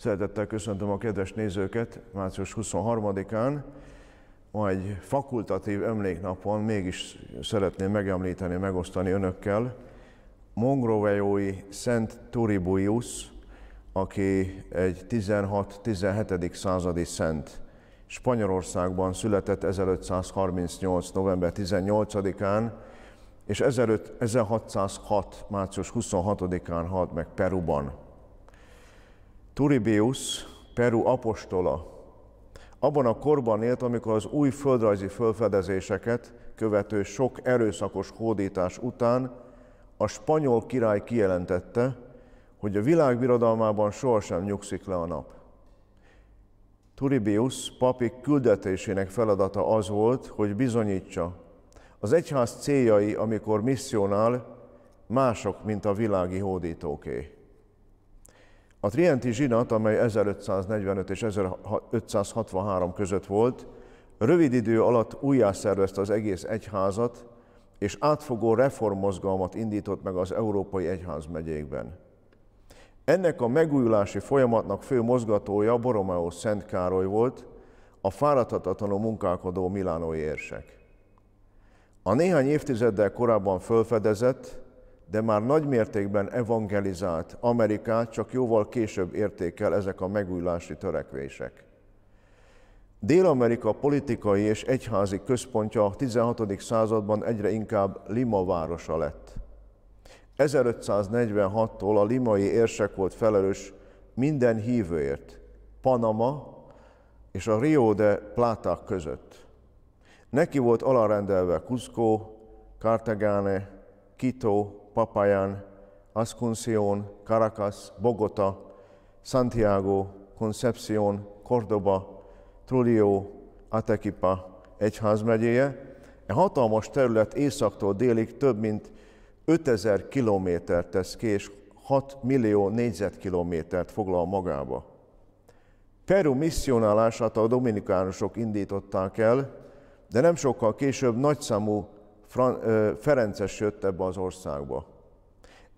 Szeretettel köszöntöm a kedves nézőket március 23-án. Ma egy fakultatív emléknapon mégis szeretném megemlíteni, megosztani önökkel Mongrovejói Szent Turibuius, aki egy 16-17. századi szent. Spanyolországban született 1538. november 18-án, és 1606. március 26-án halt meg Peruban. Turibius, Peru apostola, abban a korban élt, amikor az új földrajzi fölfedezéseket követő sok erőszakos hódítás után a spanyol király kijelentette, hogy a világ birodalmában sohasem nyugszik le a nap. Turibius papi küldetésének feladata az volt, hogy bizonyítsa, az egyház céljai, amikor misszionál, mások, mint a világi hódítóké. A Trienti zsinat, amely 1545 és 1563 között volt, rövid idő alatt újjászervezte az egész egyházat, és átfogó reformmozgalmat indított meg az európai egyházmegyékben. Ennek a megújulási folyamatnak fő mozgatója Boromeo Szent Károly volt, a fáradhatatlanul munkálkodó milánói érsek. A néhány évtizeddel korábban felfedezett de már nagy mértékben evangelizált Amerikát csak jóval később érték el ezek a megújulási törekvések. Dél-Amerika politikai és egyházi központja a 16. században egyre inkább Lima városa lett. 1546-tól a limai érsek volt felelős minden hívőért, Panama és a Rio de Plata között. Neki volt alárendelve Cusco, Cartagena, Quito Papayán, Ascensión, Caracas, Bogotá, Santiago, Concepción, Cordoba, Trulio, Atequipa egyházmegyéje. E hatalmas terület északtól délig több mint 5000 kilométert tesz ki, és 6 millió négyzetkilométert foglal magába. Peru misszionálását a dominikánusok indították el, de nem sokkal később nagyszámú Fran- Ferences jött ebbe az országba.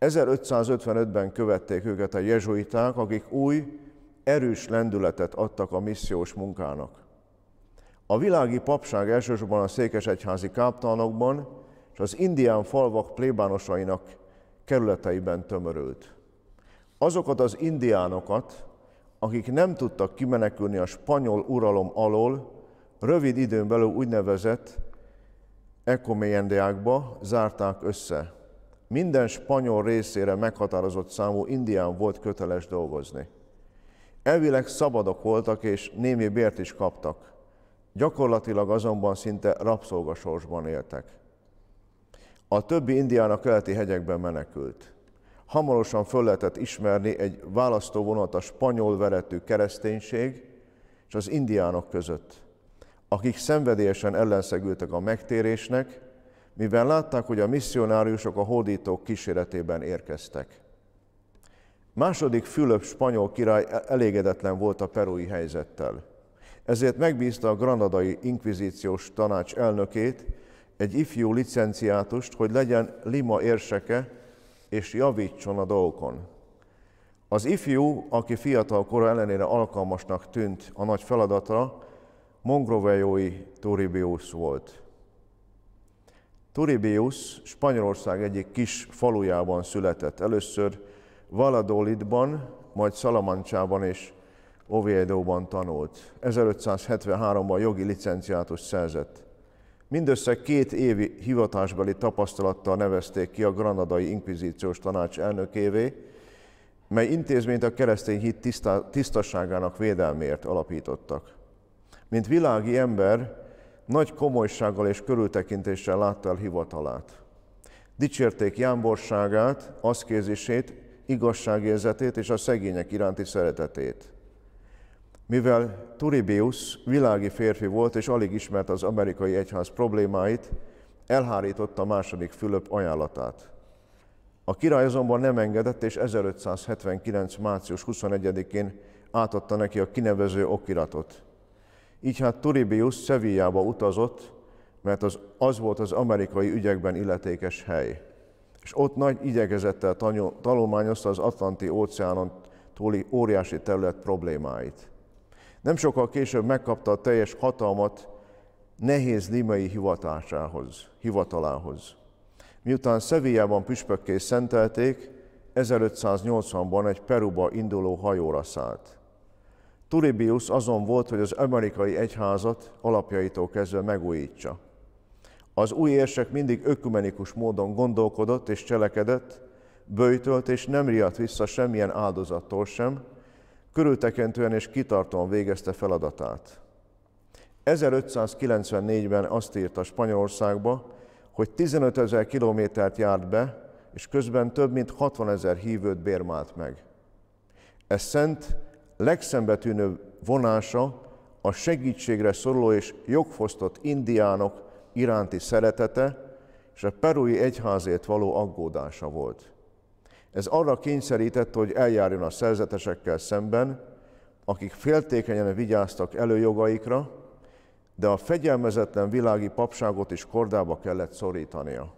1555-ben követték őket a jezsuiták, akik új, erős lendületet adtak a missziós munkának. A világi papság elsősorban a székesegyházi káptánokban és az indián falvak plébánosainak kerületeiben tömörült. Azokat az indiánokat, akik nem tudtak kimenekülni a spanyol uralom alól, rövid időn belül úgynevezett Ekoméjendeákba zárták össze. Minden spanyol részére meghatározott számú indián volt köteles dolgozni. Elvileg szabadok voltak, és némi bért is kaptak. Gyakorlatilag azonban szinte rabszolgasorsban éltek. A többi indián a keleti hegyekben menekült. Hamarosan föl lehetett ismerni egy választóvonat a spanyol veretű kereszténység és az indiánok között akik szenvedélyesen ellenszegültek a megtérésnek, mivel látták, hogy a misszionáriusok a hódítók kíséretében érkeztek. Második Fülöp spanyol király e- elégedetlen volt a perui helyzettel. Ezért megbízta a granadai inkvizíciós tanács elnökét, egy ifjú licenciátust, hogy legyen lima érseke és javítson a dolgokon. Az ifjú, aki fiatal kora ellenére alkalmasnak tűnt a nagy feladatra, mongrovejói Turibius volt. Turibius Spanyolország egyik kis falujában született. Először Valadolidban, majd Szalamancsában és Oviedo-ban tanult. 1573-ban jogi licenciátus szerzett. Mindössze két évi hivatásbeli tapasztalattal nevezték ki a Granadai Inkvizíciós Tanács elnökévé, mely intézményt a keresztény hit tiszta, tisztaságának védelméért alapítottak. Mint világi ember, nagy komolysággal és körültekintéssel látta el hivatalát. Dicsérték jámborságát, aszkézisét, igazságérzetét és a szegények iránti szeretetét. Mivel Turibius világi férfi volt és alig ismert az amerikai egyház problémáit, elhárította a második Fülöp ajánlatát. A király azonban nem engedett, és 1579. március 21-én átadta neki a kinevező okiratot. Így hát Turibius Szevijába utazott, mert az, az volt az amerikai ügyekben illetékes hely. És ott nagy igyekezettel tanyol, tanulmányozta az Atlanti óceánon túli óriási terület problémáit. Nem sokkal később megkapta a teljes hatalmat nehéz limai hivatásához, hivatalához. Miután Szevijában püspökké szentelték, 1580-ban egy Peruba induló hajóra szállt. Turibius azon volt, hogy az amerikai egyházat alapjaitól kezdve megújítsa. Az új érsek mindig ökumenikus módon gondolkodott és cselekedett, bőjtölt és nem riadt vissza semmilyen áldozattól sem, körültekintően és kitartóan végezte feladatát. 1594-ben azt írta Spanyolországba, hogy 15 ezer kilométert járt be, és közben több mint 60 ezer hívőt bérmált meg. Ez szent legszembetűnőbb vonása a segítségre szoruló és jogfosztott indiánok iránti szeretete és a perui egyházért való aggódása volt. Ez arra kényszerítette, hogy eljárjon a szerzetesekkel szemben, akik féltékenyen vigyáztak előjogaikra, de a fegyelmezetlen világi papságot is kordába kellett szorítania.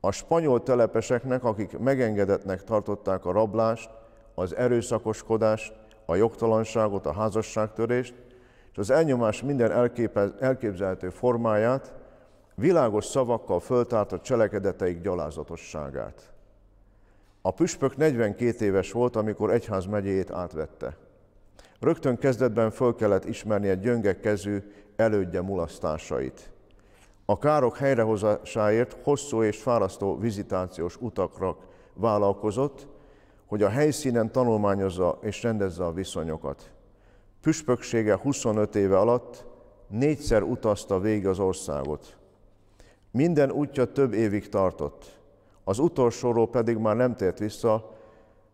A spanyol telepeseknek, akik megengedetnek tartották a rablást, az erőszakoskodást, a jogtalanságot, a házasságtörést, és az elnyomás minden elképzelhető formáját, világos szavakkal a cselekedeteik gyalázatosságát. A püspök 42 éves volt, amikor egyház megyéjét átvette. Rögtön kezdetben föl kellett egy gyönge kezű elődje mulasztásait. A károk helyrehozásáért hosszú és fárasztó vizitációs utakra vállalkozott, hogy a helyszínen tanulmányozza és rendezze a viszonyokat. Püspöksége 25 éve alatt négyszer utazta végig az országot. Minden útja több évig tartott. Az utolsóról pedig már nem tért vissza,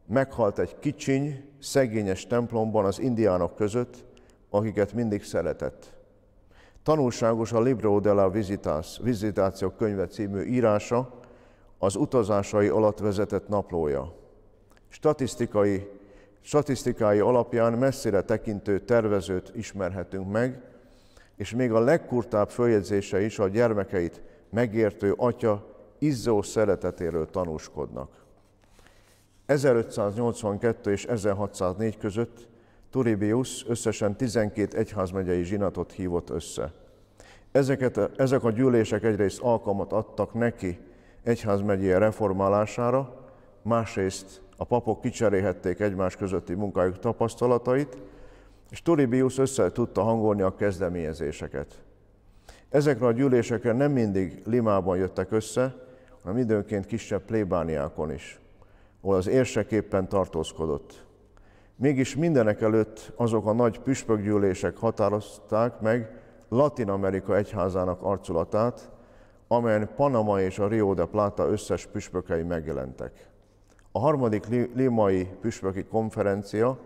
meghalt egy kicsiny, szegényes templomban az indiánok között, akiket mindig szeretett. Tanulságos a Libro de la Visitas, Visitáció könyve című írása, az utazásai alatt vezetett naplója statisztikai, statisztikai alapján messzire tekintő tervezőt ismerhetünk meg, és még a legkurtább följegyzése is a gyermekeit megértő atya izzó szeretetéről tanúskodnak. 1582 és 1604 között Turibius összesen 12 egyházmegyei zsinatot hívott össze. Ezeket, ezek a gyűlések egyrészt alkalmat adtak neki egyházmegyei reformálására, másrészt a papok kicserélhették egymás közötti munkájuk tapasztalatait, és Turibius össze tudta hangolni a kezdeményezéseket. Ezekre a gyűlésekre nem mindig Limában jöttek össze, hanem időnként kisebb plébániákon is, ahol az érseképpen tartózkodott. Mégis mindenek előtt azok a nagy püspökgyűlések határozták meg Latin Amerika egyházának arculatát, amelyen Panama és a Rio de Plata összes püspökei megjelentek. A harmadik limai püspöki konferencia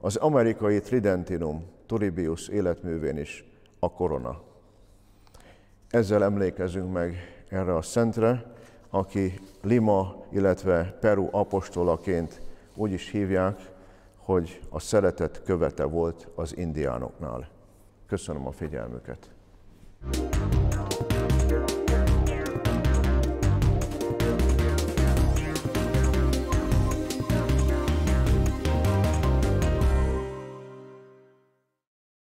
az amerikai Tridentinum Turibius életművén is a korona. Ezzel emlékezünk meg erre a szentre, aki Lima, illetve Peru apostolaként úgy is hívják, hogy a szeretet követe volt az indiánoknál. Köszönöm a figyelmüket! thank you